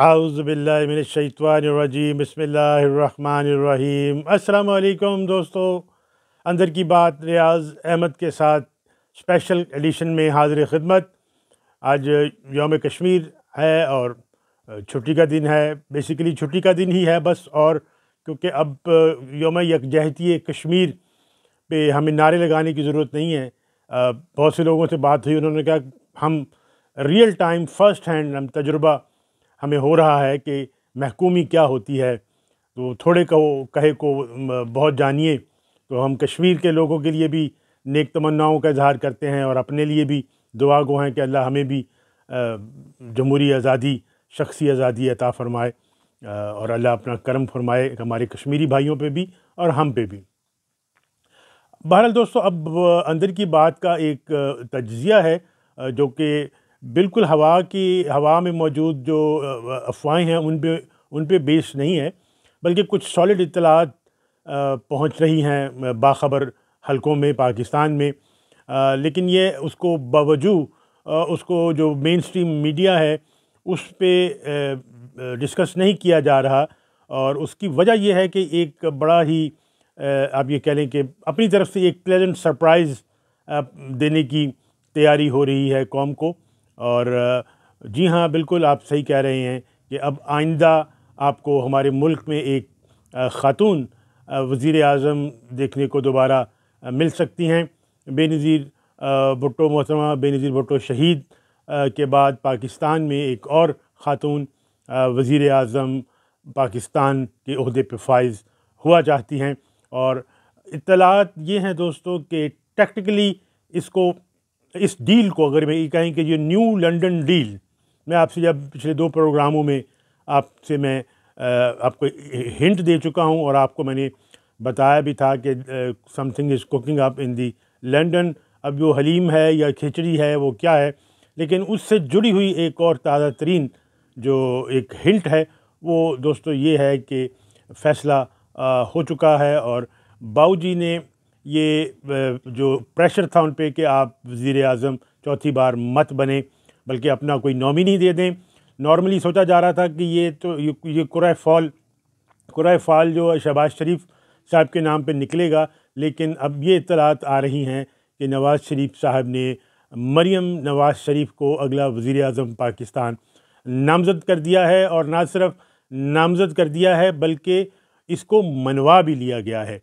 आउज़बिल्लिमिनशैतवानरजीम बसमीम अल्लाम दोस्तों अंदर की बात रियाज़ अहमद के साथ स्पेशल एडिशन में हाजिर ख़िदमत आज योम कश्मीर है और छुट्टी का दिन है बेसिकली छुट्टी का दिन ही है बस और क्योंकि अब योम यकजहती कश्मीर पे हमें नारे लगाने की ज़रूरत नहीं है बहुत से लोगों से बात हुई उन्होंने कहा हम रियल टाइम फ़र्स्ट हैंड हम तजुर्बा हमें हो रहा है कि महकूमी क्या होती है तो थोड़े को कहे को बहुत जानिए तो हम कश्मीर के लोगों के लिए भी नेक तमन्नाओं का इजहार करते हैं और अपने लिए भी दुआ गो हैं कि अल्लाह हमें भी जमहूरी आज़ादी शख्सी आज़ादी अता फ़रमाए और अल्लाह अपना करम फरमाए हमारे कश्मीरी भाइयों पे भी और हम पे भी बहरहाल दोस्तों अब अंदर की बात का एक तजिया है जो कि बिल्कुल हवा की हवा में मौजूद जो अफवाहें हैं उन पर उन पर बेस नहीं है बल्कि कुछ सॉलिड इतलात पहुंच रही हैं बाखबर हलकों में पाकिस्तान में आ, लेकिन ये उसको बावजू उसको जो मेन स्ट्रीम मीडिया है उस पर डिस्कस नहीं किया जा रहा और उसकी वजह यह है कि एक बड़ा ही आप ये कह लें कि अपनी तरफ से एक प्लेजेंट सरप्राइज़ देने की तैयारी हो रही है कौम को और जी हाँ बिल्कुल आप सही कह रहे हैं कि अब आइंदा आपको हमारे मुल्क में एक ख़ातून वज़ी अजम देखने को दोबारा मिल सकती हैं बेनज़ीर भुट्टो मोहतरमा बेनज़ीर भुट्टो शहीद के बाद पाकिस्तान में एक और ख़ातून वज़ी अजम पाकिस्तान के अहदे पर फाइज हुआ चाहती हैं और इतलात ये हैं दोस्तों कि टेक्टिकली इसको इस डील को अगर मैं ये कहें कि ये न्यू लंदन डील मैं आपसे जब पिछले दो प्रोग्रामों में आपसे मैं आपको हिंट दे चुका हूँ और आपको मैंने बताया भी था कि something is cooking up in the London अब जो हलीम है या खिचड़ी है वो क्या है लेकिन उससे जुड़ी हुई एक और ताज़ा तरीन जो एक हिंट है वो दोस्तों ये है कि फ़ैसला हो चुका है और बाऊजी ने ये जो प्रेशर था उन पर कि आप वज़ी अजम चौथी बार मत बने बल्कि अपना कोई नॉमिनी दे दें नॉर्मली सोचा जा रहा था कि ये तो ये, ये फॉल कुरह फॉल जो शहबाज शरीफ साहब के नाम पे निकलेगा लेकिन अब ये इतलात आ रही हैं कि नवाज़ शरीफ साहब ने मरियम नवाज़ शरीफ को अगला वज़ी अजम पाकिस्तान नामज़द कर दिया है और ना सिर्फ नामज़द कर दिया है बल्कि इसको मनवा भी लिया गया है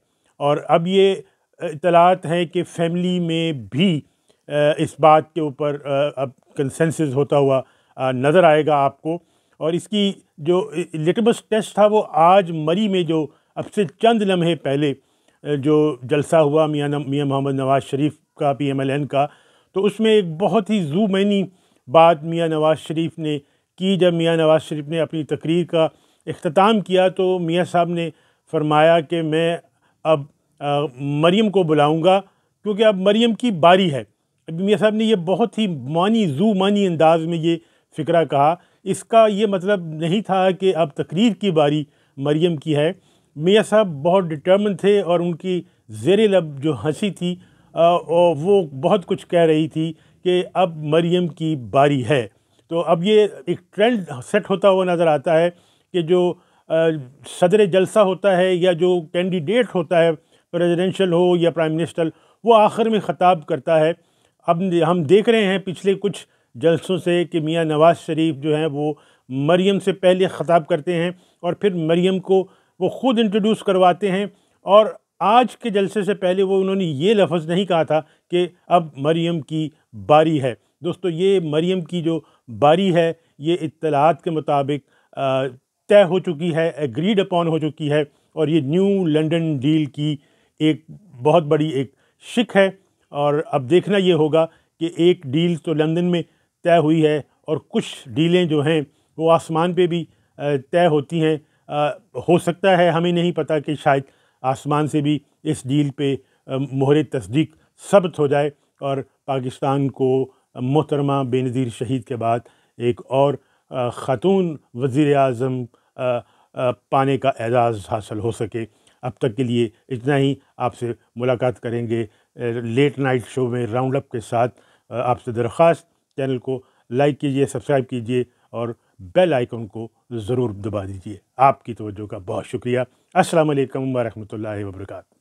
और अब ये इतलात हैं कि फैमिली में भी इस बात के ऊपर अब कंसेंसस होता हुआ नज़र आएगा आपको और इसकी जो लिटमस टेस्ट था वो आज मरी में जो अब से चंद लम्हे पहले जो जलसा हुआ मियाँ मियाँ मोहम्मद नवाज़ शरीफ का पी एम एल एन का तो उसमें एक बहुत ही जू मैनी बात मियाँ नवाज़ शरीफ ने की जब मियाँ नवाज़ शरीफ ने अपनी तकरीर का अख्ताम किया तो मियाँ साहब ने फरमाया कि मैं अब मरीम को बुलाऊंगा क्योंकि अब मरीम की बारी है अभी मियाँ साहब ने ये बहुत ही मानी जू मानी अंदाज में ये फ़िक्रा कहा इसका ये मतलब नहीं था कि अब तकरीर की बारी मरीम की है मियाँ साहब बहुत डिटर्मन थे और उनकी जेर लब जो हंसी थी आ, वो बहुत कुछ कह रही थी कि अब मरीम की बारी है तो अब ये एक ट्रेंड सेट होता हुआ नज़र आता है कि जो सदर जलसा होता है या जो कैंडिडेट होता है प्रेजिडेंशल हो या प्राइम मिनिस्टर वो आखिर में ख़ताब करता है अब हम देख रहे हैं पिछले कुछ जलसों से कि मियाँ नवाज़ शरीफ जो हैं वो मरीम से पहले ख़ताब करते हैं और फिर मरीम को वो ख़ुद इंट्रोड्यूस करवाते हैं और आज के जलसे से पहले वो उन्होंने ये लफ्ज़ नहीं कहा था कि अब मरीम की बारी है दोस्तों ये मरीम की जो बारी है ये इतलात के मुताबिक तय हो चुकी है एग्रीड अपॉन हो चुकी है और ये न्यू लंदन डील की एक बहुत बड़ी एक शिक है और अब देखना ये होगा कि एक डील तो लंदन में तय हुई है और कुछ डीलें जो हैं वो आसमान पे भी तय होती हैं हो सकता है हमें नहीं पता कि शायद आसमान से भी इस डील पे मोहर तस्दीक सबत हो जाए और पाकिस्तान को मोहतरमा बेनज़ीर शहीद के बाद एक और ख़ातून वज़ी अजम पाने का एजाज़ हासिल हो सके अब तक के लिए इतना ही आपसे मुलाकात करेंगे लेट नाइट शो में राउंड अप के साथ आपसे दरख्वास्त चैनल को लाइक कीजिए सब्सक्राइब कीजिए और बेल आइकन को ज़रूर दबा दीजिए आपकी तवज्जो का बहुत शुक्रिया अस्सलाम वालेकुम वरहमतुल्लाहि वबरकू